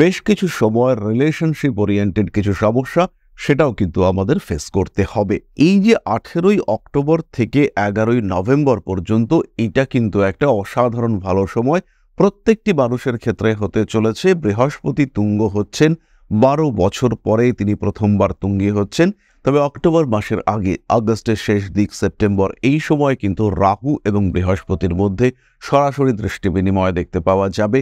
বেশ কিছু সময় রিলেশনশিপ ওরিয়েন্টেড কিছু সমস্যা সেটাও কিন্তু আমাদের ফেস করতে হবে এই যে আঠেরোই অক্টোবর থেকে এগারোই নভেম্বর পর্যন্ত এটা কিন্তু একটা অসাধারণ ভালো সময় প্রত্যেকটি মানুষের ক্ষেত্রে হতে চলেছে বৃহস্পতি তুঙ্গ হচ্ছেন বারো বছর পরে তিনি প্রথমবার তুঙ্গি হচ্ছেন তবে অক্টোবর মাসের আগে আগস্টের শেষ দিক সেপ্টেম্বর এই সময় কিন্তু রাহু এবং বৃহস্পতির মধ্যে সরাসরি দৃষ্টি বিনিময় দেখতে পাওয়া যাবে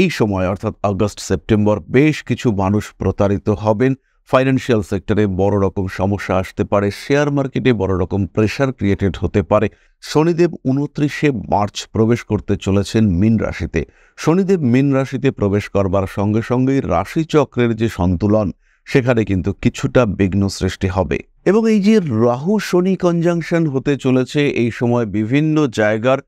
এই সময় অর্থাৎ আগস্ট সেপ্টেম্বর বেশ কিছু মানুষ প্রতারিত হবেন ফাইন্যান্সিয়াল সেক্টরে বড় রকম সমস্যা আসতে পারে শেয়ার মার্কেটে বড় রকম প্রেশার ক্রিয়েটেড হতে পারে শনিদেব উনত্রিশে মার্চ প্রবেশ করতে চলেছেন মিন রাশিতে শনিদেব মিন রাশিতে প্রবেশ করবার সঙ্গে সঙ্গেই রাশিচক্রের যে সন্তুলন সেখানে কিন্তু কিছুটা বিঘ্ন সৃষ্টি হবে এবং এই যে রাহু শনি কনজাংশন হতে চলেছে এই সময় বিভিন্ন জায়গার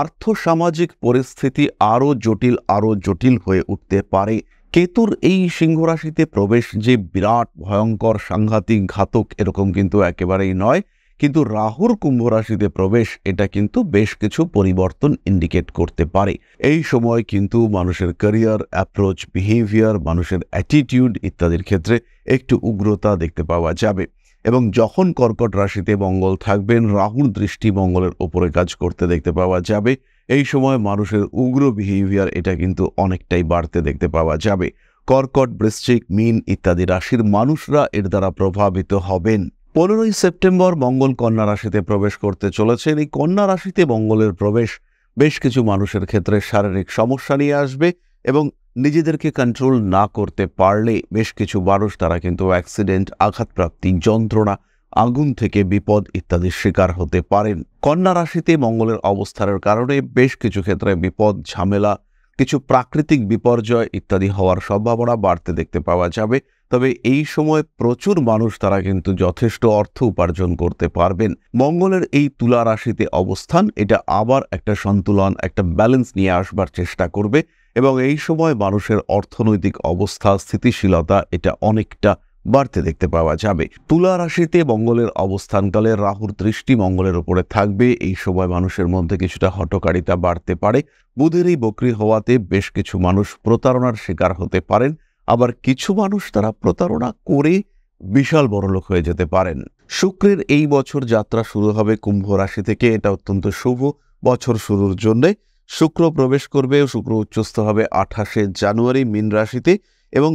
আর্থসামাজিক পরিস্থিতি আরও জটিল আরও জটিল হয়ে উঠতে পারে কেতুর এই সিংহরাশিতে প্রবেশ যে বিরাট ভয়ঙ্কর সাংঘাতিক ঘাতক এরকম কিন্তু একেবারেই নয় কিন্তু রাহুর কুম্ভ রাশিতে প্রবেশ এটা কিন্তু বেশ কিছু পরিবর্তন ইন্ডিকেট করতে পারে এই সময় কিন্তু মানুষের ক্যারিয়ার অ্যাপ্রোচ বিহেভিয়ার মানুষের অ্যাটিটিউড ইত্যাদির ক্ষেত্রে একটু উগ্রতা দেখতে পাওয়া যাবে এবং যখন কর্কট রাশিতে মঙ্গল থাকবেন রাহুর দৃষ্টি মঙ্গলের ওপরে কাজ করতে দেখতে পাওয়া যাবে এই সময় মানুষের উগ্র বিহেভিয়ার এটা কিন্তু অনেকটাই বাড়তে দেখতে পাওয়া যাবে কর্কট বৃশ্চিক মিন ইত্যাদি রাশির মানুষরা এর দ্বারা প্রভাবিত হবেন পনেরোই সেপ্টেম্বর মঙ্গল কন্যা রাশিতে প্রবেশ করতে চলেছেন এই কন্যা রাশিতে মঙ্গলের প্রবেশ বেশ কিছু মানুষের ক্ষেত্রে শারীরিক সমস্যা নিয়ে আসবে এবং নিজেদেরকে কন্ট্রোল না করতে পারলে বেশ কিছু মানুষ তারা কিন্তু অ্যাক্সিডেন্ট আঘাতপ্রাপ্তি যন্ত্রণা আগুন থেকে বিপদ ইত্যাদির শিকার হতে পারেন কন্যা রাশিতে মঙ্গলের অবস্থানের কারণে বেশ কিছু ক্ষেত্রে বিপদ ঝামেলা কিছু প্রাকৃতিক বিপর্যয় ইত্যাদি হওয়ার সম্ভাবনা বাড়তে দেখতে পাওয়া যাবে তবে এই সময় প্রচুর মানুষ তারা কিন্তু যথেষ্ট অর্থ উপার্জন করতে পারবেন মঙ্গলের এই তুলা রাশিতে অবস্থান এটা আবার একটা সন্তুলন একটা ব্যালেন্স নিয়ে আসবার চেষ্টা করবে এবং এই সময় মানুষের অর্থনৈতিক অবস্থা স্থিতিশীলতা এটা অনেকটা বাড়তে দেখতে পাওয়া যাবে তুলা রাশিতে মঙ্গলের অবস্থানকালে রাহুর দৃষ্টি মঙ্গলের উপরে থাকবে এই সময় মানুষের মধ্যে কিছুটা হটকারিতা বাড়তে পারে বুধের এই বকরি হওয়াতে বেশ কিছু মানুষ প্রতারণার শিকার হতে পারেন আবার কিছু মানুষ তারা প্রতারণা করে বিশাল বড় লোক হয়ে যেতে পারেন শুক্রের এই বছর যাত্রা শুরু হবে কুম্ভ রাশি থেকে এটা অত্যন্ত শুভ বছর শুরুর জন্যে শুক্র প্রবেশ করবে শুক্র উচ্চস্থ হবে আঠাশে জানুয়ারি মিন রাশিতে এবং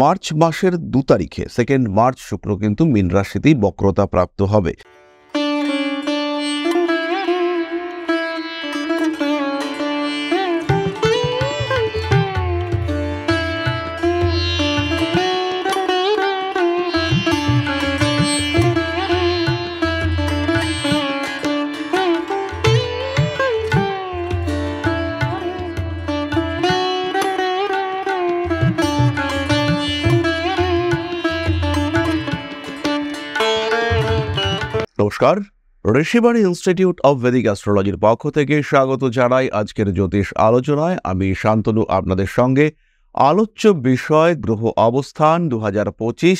মার্চ মাসের দু তারিখে সেকেন্ড মার্চ শুক্র কিন্তু মিন রাশিতেই বক্রতা প্রাপ্ত হবে নমস্কার ঋষিবাণী ইনস্টিটিউট অব ভেদিক অ্যাস্ট্রোলজির পক্ষ থেকে স্বাগত জানাই আজকের জ্যোতিষ আলোচনায় আমি শান্তনু আপনাদের সঙ্গে আলোচ্য বিষয় গ্রহ অবস্থান দু হাজার পঁচিশ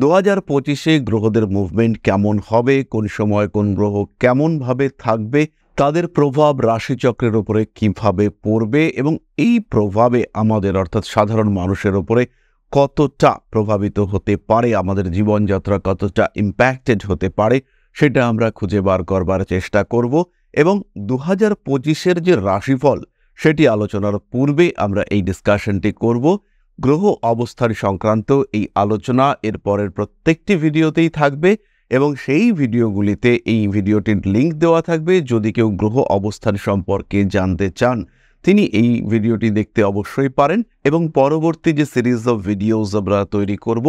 দু হাজার পঁচিশে গ্রহদের মুভমেন্ট কেমন হবে কোন সময় কোন গ্রহ কেমনভাবে থাকবে তাদের প্রভাব রাশিচক্রের ওপরে কীভাবে পড়বে এবং এই প্রভাবে আমাদের অর্থাৎ সাধারণ মানুষের ওপরে কতটা প্রভাবিত হতে পারে আমাদের জীবনযাত্রা কতটা ইম্প্যাক্টেড হতে পারে সেটা আমরা খুঁজে বার করবার চেষ্টা করব এবং দু হাজার পঁচিশের যে রাশিফল সেটি আলোচনার পূর্বে আমরা এই ডিসকাশনটি করব গ্রহ অবস্থার সংক্রান্ত এই আলোচনা এর পরের প্রত্যেকটি ভিডিওতেই থাকবে এবং সেই ভিডিওগুলিতে এই ভিডিওটির লিঙ্ক দেওয়া থাকবে যদি কেউ গ্রহ অবস্থান সম্পর্কে জানতে চান তিনি এই ভিডিওটি দেখতে অবশ্যই পারেন এবং পরবর্তী যে সিরিজ অফ ভিডিওস আমরা তৈরি করব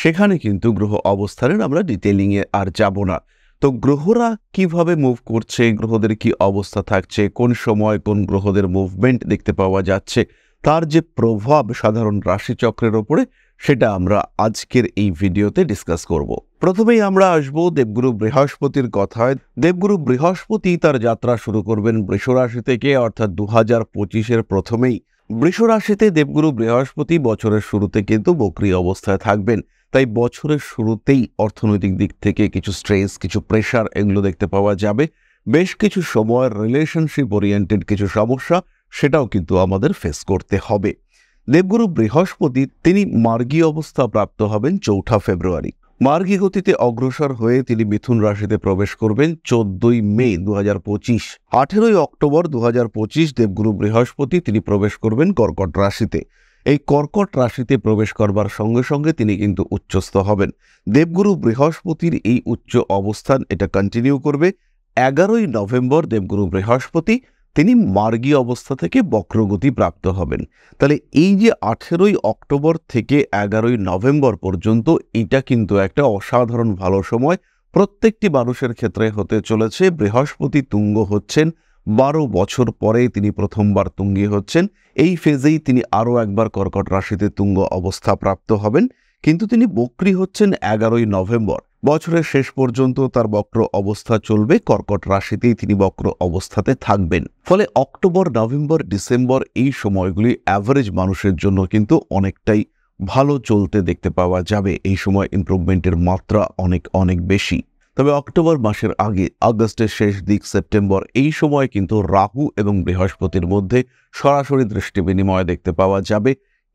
সেখানে কিন্তু গ্রহ অবস্থানের আমরা ডিটেলিংয়ে আর যাব না তো গ্রহরা কিভাবে মুভ করছে গ্রহদের কি অবস্থা থাকছে কোন সময় কোন গ্রহদের মুভমেন্ট দেখতে পাওয়া যাচ্ছে তার যে প্রভাব সাধারণ রাশিচক্রের ওপরে সেটা আমরা আজকের এই ভিডিওতে ডিসকাস করব প্রথমেই আমরা আসব দেবগুরু বৃহস্পতির কথায় দেবগুরু বৃহস্পতি তার যাত্রা শুরু করবেন বৃষরাশি থেকে অর্থাৎ দু হাজার পঁচিশের প্রথমেই বৃষরাশিতে দেবগুরু বৃহস্পতি বছরের শুরুতে কিন্তু বকরি অবস্থায় থাকবেন তাই বছরের শুরুতেই অর্থনৈতিক দিক থেকে কিছু স্ট্রেস কিছু প্রেশার এগুলো দেখতে পাওয়া যাবে বেশ কিছু সময় রিলেশনশিপ ওরিয়েন্টেড কিছু সমস্যা সেটাও কিন্তু আমাদের ফেস করতে হবে দেবগুরু বৃহস্পতি তিনি মার্গী অবস্থা প্রাপ্ত হবেন চৌঠা ফেব্রুয়ারি মার্গী গতিতে অগ্রসর হয়ে তিনি মিথুন রাশিতে প্রবেশ করবেন চোদ্দই মে দু হাজার পঁচিশ আঠেরোই অক্টোবর দু হাজার পঁচিশ দেবগুরু বৃহস্পতি তিনি প্রবেশ করবেন কর্কট রাশিতে এই কর্কট রাশিতে প্রবেশ করবার সঙ্গে সঙ্গে তিনি কিন্তু উচ্চস্থ হবেন দেবগুরু বৃহস্পতির এই উচ্চ অবস্থান এটা কন্টিনিউ করবে এগারোই নভেম্বর দেবগুরু বৃহস্পতি তিনি মার্গী অবস্থা থেকে বক্রগতি প্রাপ্ত হবেন তাহলে এই যে আঠেরোই অক্টোবর থেকে এগারোই নভেম্বর পর্যন্ত এটা কিন্তু একটা অসাধারণ ভালো সময় প্রত্যেকটি মানুষের ক্ষেত্রে হতে চলেছে বৃহস্পতি তুঙ্গ হচ্ছেন বারো বছর পরে তিনি প্রথমবার তুঙ্গী হচ্ছেন এই ফেজেই তিনি আরও একবার কর্কট রাশিতে তুঙ্গ অবস্থা প্রাপ্ত হবেন কিন্তু তিনি বক্রি হচ্ছেন এগারোই নভেম্বর বছরের শেষ পর্যন্ত তার বক্র অবস্থা চলবে কর্কট রাশিতেই তিনি বক্র অবস্থাতে থাকবেন ফলে অক্টোবর নভেম্বর ডিসেম্বর এই সময়গুলি অ্যাভারেজ মানুষের জন্য কিন্তু অনেকটাই ভালো চলতে দেখতে পাওয়া যাবে এই সময় ইমপ্রুভমেন্টের মাত্রা অনেক অনেক বেশি তবে অক্টোবর মাসের আগে আগস্টের শেষ দিক সেপ্টেম্বর এই সময় কিন্তু রাহু এবং বৃহস্পতির মধ্যে সরাসরি দৃষ্টি বিনিময় দেখতে পাওয়া যাবে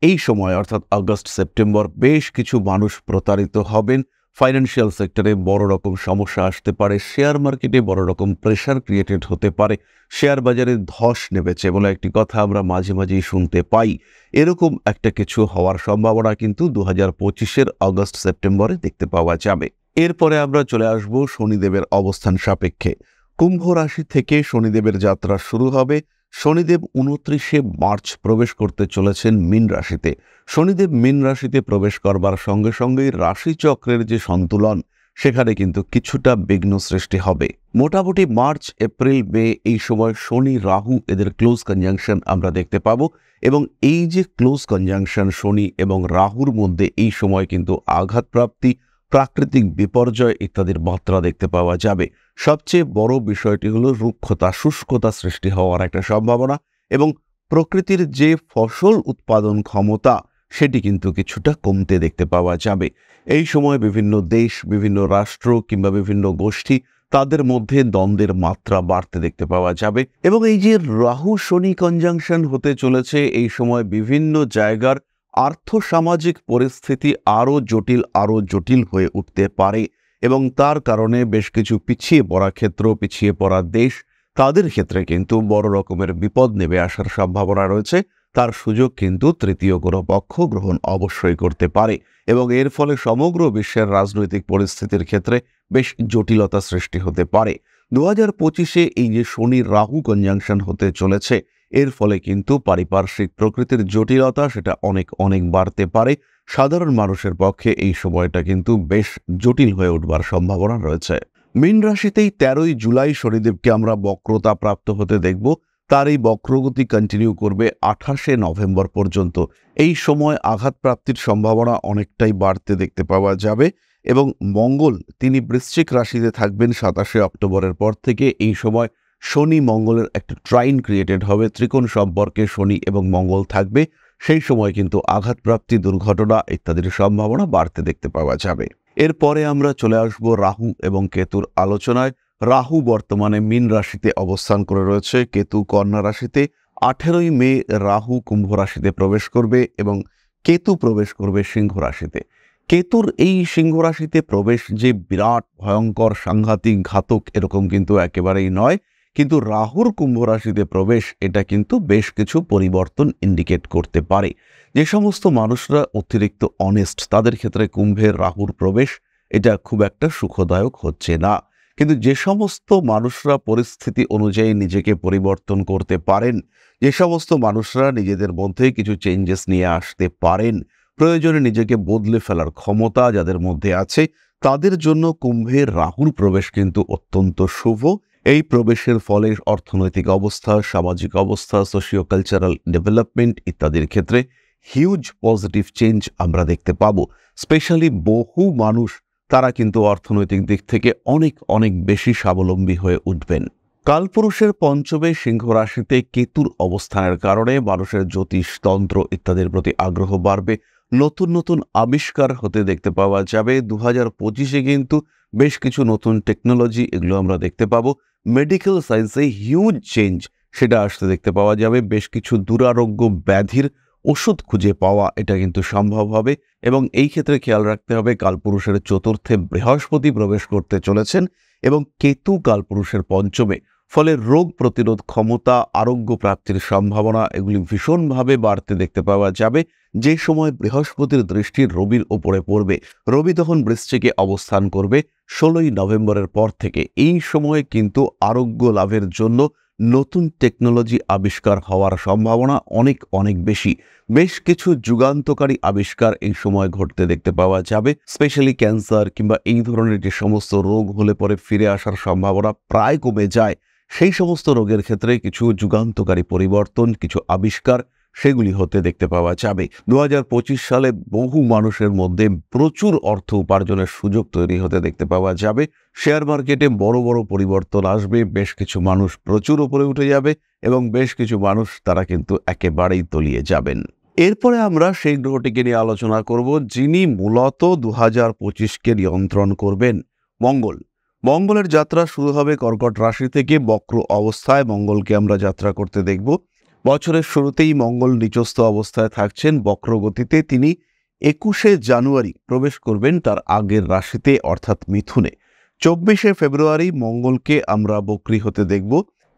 এই সময় অর্থাৎ আগস্ট সেপ্টেম্বর বেশ কিছু মানুষ প্রতারিত হবেন ফাইন্যান্সিয়াল সেক্টরে বড় রকম সমস্যা আসতে পারে শেয়ার মার্কেটে বড় রকম প্রেশার ক্রিয়েটেড হতে পারে শেয়ার বাজারে ধস নেমেছে বলে একটি কথা আমরা মাঝে মাঝেই শুনতে পাই এরকম একটা কিছু হওয়ার সম্ভাবনা কিন্তু দু হাজার পঁচিশের আগস্ট সেপ্টেম্বরে দেখতে পাওয়া যাবে এরপরে আমরা চলে আসব শনিদেবের অবস্থান সাপেক্ষে কুম্ভ রাশি থেকে শনিদেবের যাত্রা শুরু হবে শনিদেব উনত্রিশে মার্চ প্রবেশ করতে চলেছেন মীন রাশিতে শনিদেব মীন রাশিতে প্রবেশ করবার সঙ্গে সঙ্গেই রাশিচক্রের যে সন্তুলন সেখানে কিন্তু কিছুটা বিঘ্ন সৃষ্টি হবে মোটামুটি মার্চ এপ্রিল মে এই সময় শনি রাহু এদের ক্লোজ কনজাংশন আমরা দেখতে পাবো এবং এই যে ক্লোজ কনজাংশন শনি এবং রাহুর মধ্যে এই সময় কিন্তু আঘাতপ্রাপ্তি প্রাপ্তি প্রাকৃতিক বিপর্যয় ইত্যাদির মাত্রা দেখতে পাওয়া যাবে সবচেয়ে বড় বিষয়টি হলো রুক্ষতা শুষ্কতা সৃষ্টি হওয়ার একটা সম্ভাবনা এবং প্রকৃতির যে ফসল উৎপাদন ক্ষমতা সেটি কিন্তু কিছুটা কমতে দেখতে পাওয়া যাবে এই সময় বিভিন্ন দেশ বিভিন্ন রাষ্ট্র কিংবা বিভিন্ন গোষ্ঠী তাদের মধ্যে দ্বন্দ্বের মাত্রা বাড়তে দেখতে পাওয়া যাবে এবং এই যে রাহু শনি কনজাংশন হতে চলেছে এই সময় বিভিন্ন জায়গার আর্থসামাজিক পরিস্থিতি আরও জটিল আরও জটিল হয়ে উঠতে পারে এবং তার কারণে বেশ কিছু পিছিয়ে পড়া ক্ষেত্র পিছিয়ে পড়া দেশ তাদের ক্ষেত্রে কিন্তু বড় রকমের বিপদ নেমে আসার সম্ভাবনা রয়েছে তার সুযোগ কিন্তু তৃতীয় কোনো পক্ষ গ্রহণ অবশ্যই করতে পারে এবং এর ফলে সমগ্র বিশ্বের রাজনৈতিক পরিস্থিতির ক্ষেত্রে বেশ জটিলতা সৃষ্টি হতে পারে দু হাজার পঁচিশে এই যে শনি রাহু কনজাংশন হতে চলেছে এর ফলে কিন্তু পারিপার্শ্বিক প্রকৃতির জটিলতা সেটা অনেক অনেক বাড়তে পারে সাধারণ মানুষের পক্ষে এই সময়টা কিন্তু বেশ জটিল হয়ে উঠবার সম্ভাবনা রয়েছে মিন রাশিতেই তেরোই জুলাই শনিদেবকে আমরা বক্রতা প্রাপ্ত হতে দেখব তার এই বক্রগতি কন্টিনিউ করবে আঠাশে নভেম্বর পর্যন্ত এই সময় আঘাত প্রাপ্তির সম্ভাবনা অনেকটাই বাড়তে দেখতে পাওয়া যাবে এবং মঙ্গল তিনি বৃশ্চিক রাশিতে থাকবেন সাতাশে অক্টোবরের পর থেকে এই সময় শনি মঙ্গলের একটা ট্রাইন ক্রিয়েটেড হবে ত্রিকোণ সম্পর্কে শনি এবং মঙ্গল থাকবে সেই সময় কিন্তু আঘাতপ্রাপ্তি দুর্ঘটনা ইত্যাদির সম্ভাবনা বাড়তে দেখতে পাওয়া যাবে এরপরে আমরা চলে আসব রাহু এবং কেতুর আলোচনায় রাহু বর্তমানে মিন রাশিতে অবস্থান করে রয়েছে কেতু কন্যা রাশিতে আঠেরোই মে রাহু কুম্ভ রাশিতে প্রবেশ করবে এবং কেতু প্রবেশ করবে সিংহ রাশিতে কেতুর এই সিংহ রাশিতে প্রবেশ যে বিরাট ভয়ঙ্কর সাংঘাতিক ঘাতক এরকম কিন্তু একেবারেই নয় কিন্তু রাহুর কুম্ভ রাশিতে প্রবেশ এটা কিন্তু বেশ কিছু পরিবর্তন ইন্ডিকেট করতে পারে যে সমস্ত মানুষরা অতিরিক্ত অনেস্ট তাদের ক্ষেত্রে কুম্ভের রাহুর প্রবেশ এটা খুব একটা সুখদায়ক হচ্ছে না কিন্তু যে সমস্ত মানুষরা পরিস্থিতি অনুযায়ী নিজেকে পরিবর্তন করতে পারেন যে সমস্ত মানুষরা নিজেদের মধ্যে কিছু চেঞ্জেস নিয়ে আসতে পারেন প্রয়োজনে নিজেকে বদলে ফেলার ক্ষমতা যাদের মধ্যে আছে তাদের জন্য কুম্ভের রাহুর প্রবেশ কিন্তু অত্যন্ত শুভ এই প্রবেশের ফলে অর্থনৈতিক অবস্থা সামাজিক অবস্থা সোশিও কালচারাল ডেভেলপমেন্ট ইত্যাদির ক্ষেত্রে হিউজ পজিটিভ চেঞ্জ আমরা দেখতে পাব স্পেশালি বহু মানুষ তারা কিন্তু অর্থনৈতিক দিক থেকে অনেক অনেক বেশি স্বাবলম্বী হয়ে উঠবেন কালপুরুষের পঞ্চমে সিংহ রাশিতে কেতুর অবস্থানের কারণে মানুষের জ্যোতিষ তন্ত্র ইত্যাদির প্রতি আগ্রহ বাড়বে নতুন নতুন আবিষ্কার হতে দেখতে পাওয়া যাবে দু হাজার পঁচিশে কিন্তু বেশ কিছু নতুন টেকনোলজি এগুলো আমরা দেখতে পাবো মেডিকেল সায়েন্সে হিউজ চেঞ্জ সেটা আসতে দেখতে পাওয়া যাবে বেশ কিছু দুরারোগ্য ব্যাধির ওষুধ খুঁজে পাওয়া এটা কিন্তু সম্ভব হবে এবং এই ক্ষেত্রে খেয়াল রাখতে হবে কালপুরুষের চতুর্থে বৃহস্পতি প্রবেশ করতে চলেছেন এবং কেতু কালপুরুষের পঞ্চমে ফলে রোগ প্রতিরোধ ক্ষমতা আরোগ্য প্রাপ্তির সম্ভাবনা এগুলি ভীষণভাবে বাড়তে দেখতে পাওয়া যাবে যে সময় বৃহস্পতির দৃষ্টি রবির ওপরে পড়বে রবি তখন বৃশ্চিকে অবস্থান করবে ষোলোই নভেম্বরের পর থেকে এই সময়ে কিন্তু আরোগ্য লাভের জন্য নতুন টেকনোলজি আবিষ্কার হওয়ার সম্ভাবনা অনেক অনেক বেশি বেশ কিছু যুগান্তকারী আবিষ্কার এই সময় ঘটতে দেখতে পাওয়া যাবে স্পেশালি ক্যান্সার কিংবা এই ধরনের যে সমস্ত রোগ হলে পরে ফিরে আসার সম্ভাবনা প্রায় কমে যায় সেই সমস্ত রোগের ক্ষেত্রে কিছু যুগান্তকারী পরিবর্তন কিছু আবিষ্কার সেগুলি হতে দেখতে পাওয়া যাবে দু সালে বহু মানুষের মধ্যে প্রচুর অর্থ উপার্জনের সুযোগ তৈরি হতে দেখতে পাওয়া যাবে শেয়ার মার্কেটে বড় বড় পরিবর্তন আসবে বেশ কিছু মানুষ প্রচুর উপরে উঠে যাবে এবং বেশ কিছু মানুষ তারা কিন্তু একেবারেই তলিয়ে যাবেন এরপরে আমরা সেই গ্রহটিকে নিয়ে আলোচনা করব যিনি মূলত দু হাজার পঁচিশকে নিয়ন্ত্রণ করবেন মঙ্গল মঙ্গলের যাত্রা শুরু হবে কর্কট রাশি থেকে বক্র অবস্থায় মঙ্গলকে আমরা যাত্রা করতে দেখব বছরের শুরুতেই মঙ্গল নিচস্থ অবস্থায় থাকছেন বক্রগতিতে তিনি একুশে জানুয়ারি প্রবেশ করবেন তার আগের রাশিতে অর্থাৎ মিথুনে চব্বিশে ফেব্রুয়ারি মঙ্গলকে আমরা বক্রি হতে দেখব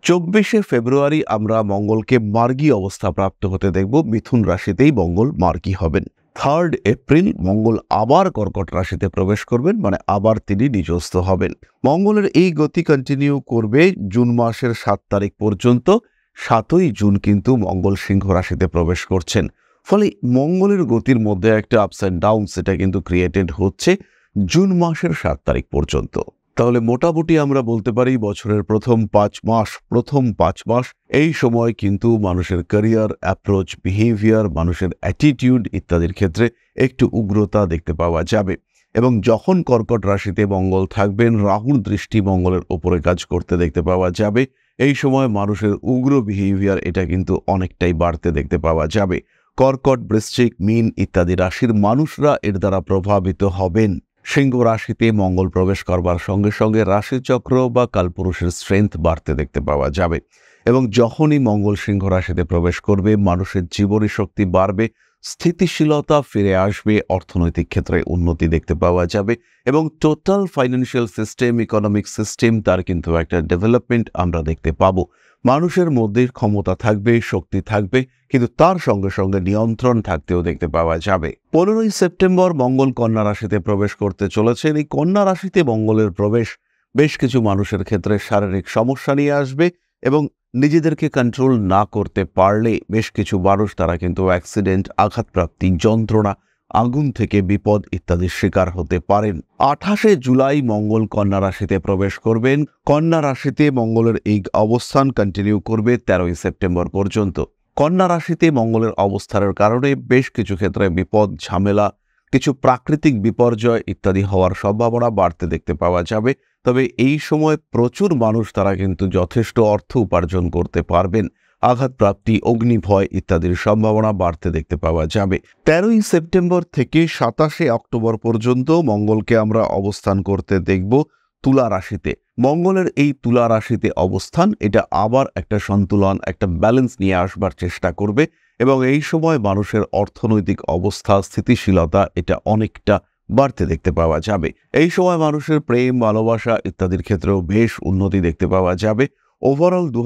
চব্বিশে ফেব্রুয়ারি আমরা মঙ্গলকে মার্গী অবস্থা প্রাপ্ত হতে দেখব মিথুন রাশিতেই মঙ্গল মার্গী হবেন থার্ড এপ্রিল মঙ্গল আবার কর্কট রাশিতে প্রবেশ করবেন মানে আবার তিনি নিজস্থ হবেন মঙ্গলের এই গতি কন্টিনিউ করবে জুন মাসের সাত তারিখ পর্যন্ত সাতই জুন কিন্তু মঙ্গল সিংহ রাশিতে প্রবেশ করছেন ফলে মঙ্গলের গতির মধ্যে একটা আপস অ্যান্ড ডাউন সেটা কিন্তু ক্রিয়েটেড হচ্ছে জুন মাসের সাত তারিখ পর্যন্ত তাহলে মোটামুটি আমরা বলতে পারি বছরের প্রথম পাঁচ মাস প্রথম পাঁচ মাস এই সময় কিন্তু মানুষের ক্যারিয়ার অ্যাপ্রোচ বিহেভিয়ার মানুষের অ্যাটিটিউড ইত্যাদির ক্ষেত্রে একটু উগ্রতা দেখতে পাওয়া যাবে এবং যখন কর্কট রাশিতে মঙ্গল থাকবেন রাহুর দৃষ্টি মঙ্গলের ওপরে কাজ করতে দেখতে পাওয়া যাবে এই সময় মানুষের উগ্র বিহেভিয়ার এটা কিন্তু অনেকটাই বাড়তে দেখতে পাওয়া যাবে কর্কট বৃশ্চিক মিন ইত্যাদি রাশির মানুষরা এর দ্বারা প্রভাবিত হবেন সিংহ রাশিতে মঙ্গল প্রবেশ করবার সঙ্গে সঙ্গে রাশিচক্র বা কালপুরুষের স্ট্রেংথ বাড়তে দেখতে পাওয়া যাবে এবং যখনই মঙ্গল সিংহ রাশিতে প্রবেশ করবে মানুষের জীবনী শক্তি বাড়বে স্থিতিশীলতা ফিরে আসবে অর্থনৈতিক ক্ষেত্রে উন্নতি দেখতে পাওয়া যাবে এবং total financial system economic system তার কিন্তু একটা ডেভেলপমেন্ট আমরা দেখতে পাব মানুষের মধ্যে ক্ষমতা থাকবে শক্তি থাকবে কিন্তু তার সঙ্গে সঙ্গে নিয়ন্ত্রণ থাকতেও দেখতে পাওয়া যাবে পনেরোই সেপ্টেম্বর মঙ্গল কন্যা রাশিতে প্রবেশ করতে চলেছেন এই কন্যা রাশিতে মঙ্গলের প্রবেশ বেশ কিছু মানুষের ক্ষেত্রে শারীরিক সমস্যা নিয়ে আসবে এবং নিজেদেরকে কন্ট্রোল না করতে পারলে বেশ কিছু মানুষ তারা কিন্তু অ্যাক্সিডেন্ট আঘাতপ্রাপ্তি যন্ত্রণা আগুন থেকে বিপদ ইত্যাদির শিকার হতে পারেন আঠাশে জুলাই মঙ্গল কন্যা রাশিতে প্রবেশ করবেন কন্যা রাশিতে মঙ্গলের এই অবস্থান কন্টিনিউ করবে তেরোই সেপ্টেম্বর পর্যন্ত কন্যা রাশিতে মঙ্গলের অবস্থানের কারণে বেশ কিছু ক্ষেত্রে বিপদ ঝামেলা কিছু প্রাকৃতিক বিপর্যয় ইত্যাদি হওয়ার সম্ভাবনা বাড়তে দেখতে পাওয়া যাবে তবে এই সময় প্রচুর মানুষ তারা কিন্তু যথেষ্ট অর্থ উপার্জন করতে পারবেন আঘাতপ্রাপ্তি অগ্নিভয় ইত্যাদির সম্ভাবনা বাড়তে দেখতে পাওয়া যাবে তেরোই সেপ্টেম্বর থেকে সাতাশে অক্টোবর পর্যন্ত মঙ্গলকে আমরা অবস্থান করতে দেখব তুলা রাশিতে মঙ্গলের এই তুলা রাশিতে অবস্থান এটা আবার একটা সন্তুলন একটা ব্যালেন্স নিয়ে আসবার চেষ্টা করবে এবং এই সময় মানুষের অর্থনৈতিক অবস্থা স্থিতিশীলতা এটা অনেকটা বাড়তে দেখতে পাওয়া যাবে এই সময় মানুষের প্রেম ভালোবাসা ইত্যাদির ক্ষেত্রেও বেশ উন্নতি দেখতে পাওয়া যাবে ওভারঅল দু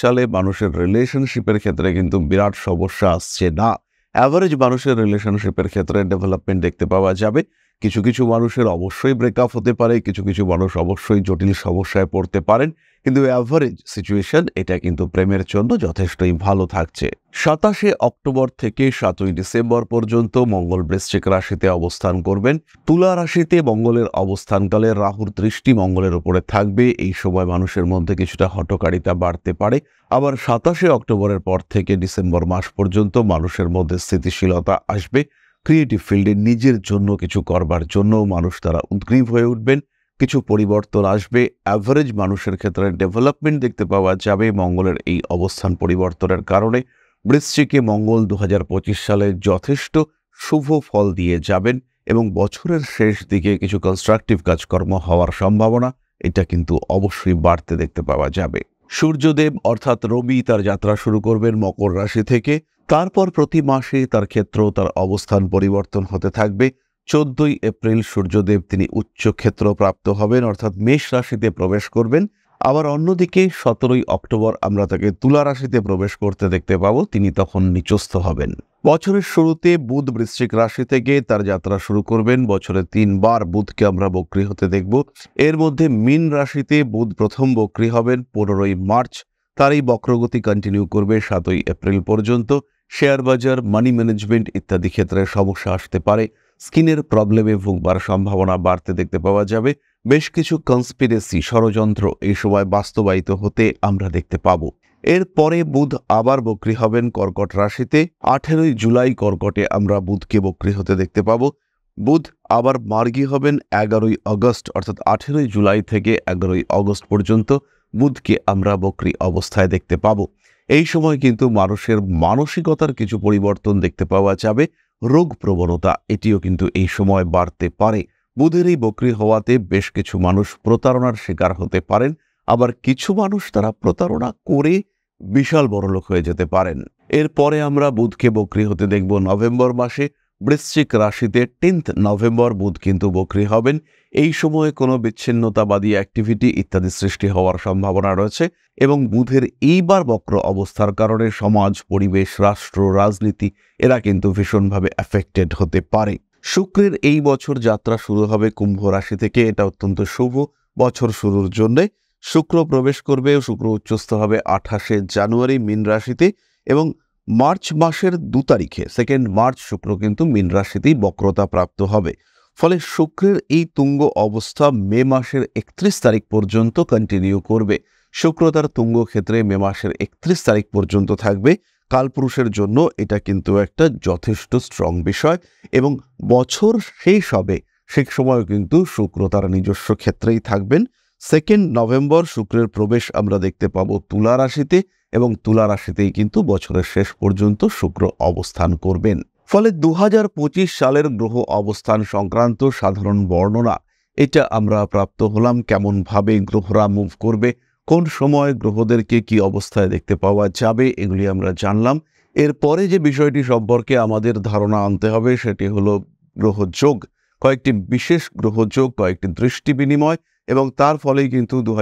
সালে মানুষের রিলেশনশিপের ক্ষেত্রে কিন্তু বিরাট সমস্যা আসছে না অ্যাভারেজ মানুষের রিলেশনশিপের ক্ষেত্রে ডেভেলপমেন্ট দেখতে পাওয়া যাবে কিছু কিছু মানুষের অবশ্যই ব্রেকআপ হতে পারে কিছু কিছু মানুষ অবশ্যই জটিল সমস্যায় পড়তে পারেন কিন্তু অ্যাভারেজ সিচুয়েশন এটা কিন্তু প্রেমের জন্য যথেষ্টই ভালো থাকছে সাতাশে অক্টোবর থেকে সাতই ডিসেম্বর পর্যন্ত মঙ্গল বৃশ্চিক রাশিতে অবস্থান করবেন তুলা রাশিতে মঙ্গলের অবস্থানকালে রাহুর দৃষ্টি মঙ্গলের উপরে থাকবে এই সময় মানুষের মধ্যে কিছুটা হটকারিতা বাড়তে পারে আবার সাতাশে অক্টোবরের পর থেকে ডিসেম্বর মাস পর্যন্ত মানুষের মধ্যে স্থিতিশীলতা আসবে ক্রিয়েটিভ ফিল্ডে নিজের জন্য কিছু করবার জন্য মানুষ তারা উদ্গ্রীব হয়ে উঠবেন কিছু পরিবর্তন আসবে অ্যাভারেজ মানুষের ক্ষেত্রে ডেভেলপমেন্ট দেখতে পাওয়া যাবে মঙ্গলের এই অবস্থান পরিবর্তনের কারণে বৃশ্চিকে মঙ্গল দু সালে যথেষ্ট শুভ ফল দিয়ে যাবেন এবং বছরের শেষ দিকে কিছু কনস্ট্রাকটিভ কাজকর্ম হওয়ার সম্ভাবনা এটা কিন্তু অবশ্যই বাড়তে দেখতে পাওয়া যাবে সূর্যদেব অর্থাৎ রবি তার যাত্রা শুরু করবেন মকর রাশি থেকে তারপর প্রতি মাসে তার ক্ষেত্র তার অবস্থান পরিবর্তন হতে থাকবে চোদ্দই এপ্রিল সূর্যদেব তিনি উচ্চ ক্ষেত্র প্রাপ্ত হবেন অর্থাৎ মেষ রাশিতে প্রবেশ করবেন আবার অন্যদিকে সতেরোই অক্টোবর আমরা তাকে তুলা রাশিতে প্রবেশ করতে দেখতে পাব তিনি তখন নিচস্থ হবেন বছরের শুরুতে বুধ বৃশ্চিক রাশি থেকে তার যাত্রা শুরু করবেন বছরে তিনবার বুধকে আমরা বক্রি হতে দেখব এর মধ্যে মিন রাশিতে বুধ প্রথম বক্রি হবেন পনেরোই মার্চ তার এই বক্রগতি কন্টিনিউ করবে সাতই এপ্রিল পর্যন্ত শেয়ার বাজার মানি ম্যানেজমেন্ট ইত্যাদি ক্ষেত্রে সমস্যা আসতে পারে স্কিনের প্রবলেমে ভুগবার সম্ভাবনা বাড়তে দেখতে পাওয়া যাবে বেশ কিছু কনস্পিরেসি ষড়যন্ত্র এই সময় বাস্তবায়িত হতে আমরা দেখতে পাব এরপরে বুধ আবার বক্রি হবেন কর্কট রাশিতে আঠেরোই জুলাই কর্কটে আমরা বুধকে বক্রি হতে দেখতে পাব বুধ আবার মার্গী হবেন এগারোই আগস্ট অর্থাৎ আঠেরোই জুলাই থেকে এগারোই আগস্ট পর্যন্ত বুধকে আমরা বক্রি অবস্থায় দেখতে পাব এই সময় কিন্তু মানুষের মানসিকতার কিছু পরিবর্তন দেখতে পাওয়া যাবে রোগ প্রবণতা এটিও কিন্তু এই সময় বাড়তে পারে বুধের এই বকরি হওয়াতে বেশ কিছু মানুষ প্রতারণার শিকার হতে পারেন আবার কিছু মানুষ তারা প্রতারণা করে বিশাল বড়লোক হয়ে যেতে পারেন এরপরে আমরা বুধকে বকরি হতে দেখব নভেম্বর মাসে বৃশ্চিক রাশিতে টেন্থ নভেম্বর বুধ কিন্তু বকরি হবেন এই সময়ে কোনো বিচ্ছিন্নতাবাদী অ্যাক্টিভিটি ইত্যাদি সৃষ্টি হওয়ার সম্ভাবনা রয়েছে এবং বুধের এইবার বক্র অবস্থার কারণে সমাজ পরিবেশ রাষ্ট্র রাজনীতি এরা কিন্তু ভীষণভাবে অ্যাফেক্টেড হতে পারে শুক্রের এই বছর যাত্রা শুরু হবে কুম্ভ রাশি থেকে এটা অত্যন্ত শুভ বছর শুরুর জন্যে শুক্র প্রবেশ করবে শুক্র উচ্চস্থ হবে আঠাশে জানুয়ারি মিন রাশিতে এবং মার্চ মাসের দু তারিখে সেকেন্ড মার্চ শুক্র কিন্তু মিন রাশিতেই বক্রতা প্রাপ্ত হবে ফলে শুক্রের এই তুঙ্গ অবস্থা মে মাসের একত্রিশ তারিখ পর্যন্ত কন্টিনিউ করবে শুক্র তার তুঙ্গ ক্ষেত্রে মে মাসের একত্রিশ তারিখ পর্যন্ত থাকবে কালপুরুষের জন্য এটা কিন্তু একটা যথেষ্ট স্ট্রং বিষয় এবং বছর শেষ হবে সে সময়ও কিন্তু শুক্র তার নিজস্ব ক্ষেত্রেই থাকবেন সেকেন্ড নভেম্বর শুক্রের প্রবেশ আমরা দেখতে পাব তুলা রাশিতে এবং তুলা রাশিতেই কিন্তু বছরের শেষ পর্যন্ত শুক্র অবস্থান করবেন ফলে দু সালের গ্রহ অবস্থান সংক্রান্ত সাধারণ বর্ণনা এটা আমরা প্রাপ্ত হলাম কেমনভাবে গ্রহরা মুভ করবে কোন সময় গ্রহদেরকে কি অবস্থায় দেখতে পাওয়া যাবে এগুলি আমরা জানলাম এরপরে যে বিষয়টি সম্পর্কে আমাদের ধারণা আনতে হবে সেটি হলো গ্রহযোগ কয়েকটি বিশেষ গ্রহযোগ কয়েকটি দৃষ্টি বিনিময় এবং তার ফলেই কিন্তু দু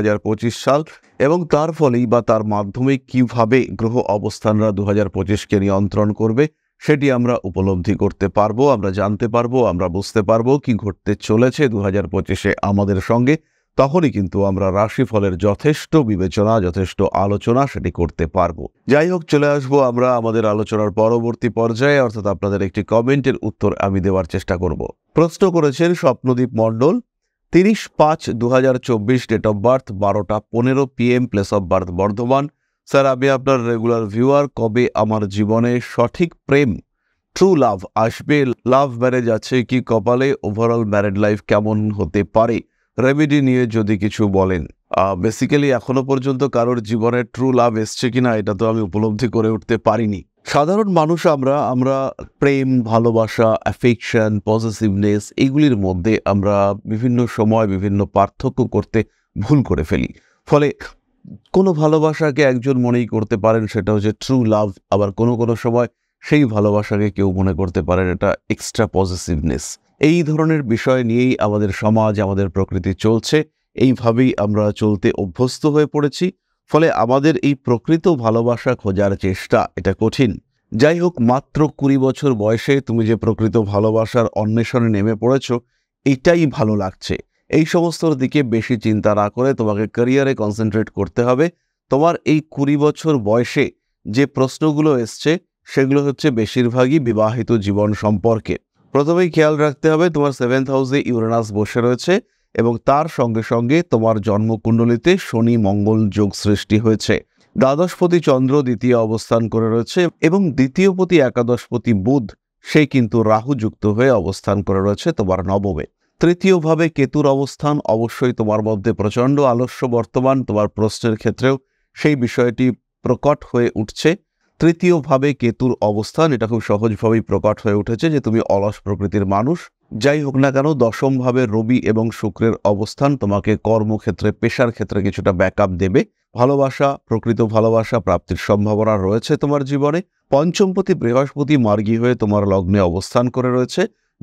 সাল এবং তার ফলেই বা তার মাধ্যমে কিভাবে গ্রহ অবস্থানরা দু হাজার পঁচিশকে নিয়ন্ত্রণ করবে সেটি আমরা উপলব্ধি করতে পারবো আমরা জানতে পারবো আমরা বুঝতে পারবো কি ঘটতে চলেছে দু হাজার পঁচিশে আমাদের সঙ্গে তখনই কিন্তু আমরা রাশিফলের যথেষ্ট বিবেচনা যথেষ্ট আলোচনা সেটি করতে পারব যাই হোক চলে আসব আমরা আমাদের আলোচনার পরবর্তী পর্যায়ে অর্থাৎ আপনাদের একটি কমেন্টের উত্তর আমি দেওয়ার চেষ্টা করব প্রশ্ন করেছেন স্বপ্নদীপ মণ্ডল তিরিশ পাঁচ দু ডেট অফ বার্থ বারোটা পনেরো PM place of birth Bardhaman sir আমি আপনার রেগুলার ভিউয়ার কবে আমার জীবনে সঠিক প্রেম ট্রু লাভ আসবে লাভ ম্যারেজ আছে কি কপালে ওভারঅল ম্যারেড লাইফ কেমন হতে পারে রেমেডি নিয়ে যদি কিছু বলেন বেসিক্যালি এখনো পর্যন্ত কারোর জীবনে ট্রু লাভ এসছে কিনা এটা তো আমি উপলব্ধি করে উঠতে পারিনি সাধারণ মানুষ আমরা আমরা প্রেম ভালোবাসা অ্যাফেকশন পজিটিভনেস এগুলির মধ্যে আমরা বিভিন্ন সময় বিভিন্ন পার্থক্য করতে ভুল করে ফেলি ফলে কোনো ভালোবাসাকে একজন মনেই করতে পারেন সেটা হচ্ছে ট্রু লাভ আবার কোনো কোনো সময় সেই ভালোবাসাকে কেউ মনে করতে পারেন এটা এক্সট্রা পজিটিভনেস এই ধরনের বিষয় নিয়েই আমাদের সমাজ আমাদের প্রকৃতি চলছে এইভাবেই আমরা চলতে অভ্যস্ত হয়ে পড়েছি ফলে আমাদের এই প্রকৃত ভালোবাসা খোঁজার চেষ্টা এটা কঠিন যাই হোক মাত্র কুড়ি বছর বয়সে তুমি যে প্রকৃত ভালোবাসার অন্বেষণে নেমে পড়েছ এটাই ভালো লাগছে এই সমস্তর দিকে বেশি চিন্তা না করে তোমাকে ক্যারিয়ারে কনসেন্ট্রেট করতে হবে তোমার এই কুড়ি বছর বয়সে যে প্রশ্নগুলো এসছে সেগুলো হচ্ছে বেশিরভাগই বিবাহিত জীবন সম্পর্কে প্রথমেই খেয়াল রাখতে হবে তোমার সেভেন্থ হাউসে ইউরেনাস বসে রয়েছে এবং তার সঙ্গে সঙ্গে তোমার জন্মকুণ্ডলিতে শনি মঙ্গল যোগ সৃষ্টি হয়েছে দ্বাদশপতি চন্দ্র দ্বিতীয় অবস্থান করে রয়েছে এবং দ্বিতীয়পতি একাদশপতি বুধ সেই কিন্তু রাহু যুক্ত হয়ে অবস্থান করে রয়েছে তোমার নবমে তৃতীয়ভাবে কেতুর অবস্থান অবশ্যই তোমার মধ্যে প্রচণ্ড আলস্য বর্তমান তোমার প্রশ্নের ক্ষেত্রেও সেই বিষয়টি প্রকট হয়ে উঠছে তৃতীয়ভাবে কেতুর অবস্থান এটা খুব সহজভাবেই প্রকট হয়ে উঠেছে যে তুমি অলস প্রকৃতির মানুষ যাই হোক না কেন দশমভাবে রবি এবং শুক্রের অবস্থান তোমাকে কর্মক্ষেত্রে পেশার ক্ষেত্রে কিছুটা ব্যাকআপ দেবে ভালোবাসা প্রকৃত ভালোবাসা প্রাপ্তির সম্ভাবনা রয়েছে তোমার জীবনে পঞ্চমপতি বৃহস্পতি মার্গী হয়ে তোমার লগ্নে অবস্থান করে রয়েছে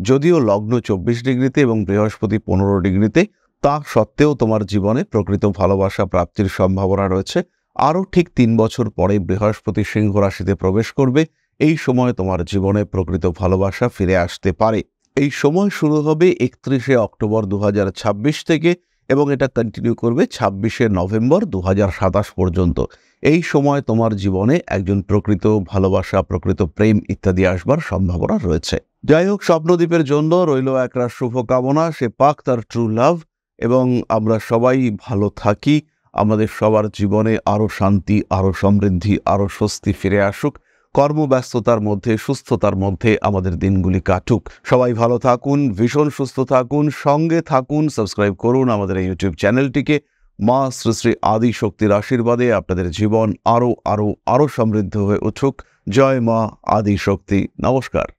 যদিও লগ্ন চব্বিশ ডিগ্রিতে এবং বৃহস্পতি পনেরো ডিগ্রিতে তা সত্ত্বেও তোমার জীবনে প্রকৃত ভালোবাসা প্রাপ্তির সম্ভাবনা রয়েছে আরও ঠিক তিন বছর পরে বৃহস্পতি সিংহ রাশিতে প্রবেশ করবে এই সময় তোমার জীবনে প্রকৃত ভালোবাসা ফিরে আসতে পারে এই সময় শুরু হবে একত্রিশে অক্টোবর দু থেকে এবং এটা কন্টিনিউ করবে ছাব্বিশে নভেম্বর দু পর্যন্ত এই সময় তোমার জীবনে একজন প্রকৃত ভালোবাসা প্রকৃত প্রেম ইত্যাদি আসবার সম্ভাবনা রয়েছে যাই হোক স্বপ্নদ্বীপের জন্য রইল একরা শুভকামনা সে পাক তার ট্রু লাভ এবং আমরা সবাই ভালো থাকি আমাদের সবার জীবনে আরও শান্তি আরও সমৃদ্ধি আরও স্বস্তি ফিরে আসুক কর্মব্যস্ততার মধ্যে সুস্থতার মধ্যে আমাদের দিনগুলি কাটুক সবাই ভালো থাকুন ভীষণ সুস্থ থাকুন সঙ্গে থাকুন সাবস্ক্রাইব করুন আমাদের এই ইউটিউব চ্যানেলটিকে মা শ্রী শ্রী আদি শক্তির আশীর্বাদে আপনাদের জীবন আরও আরও আরও সমৃদ্ধ হয়ে উঠুক জয় মা আদি শক্তি নমস্কার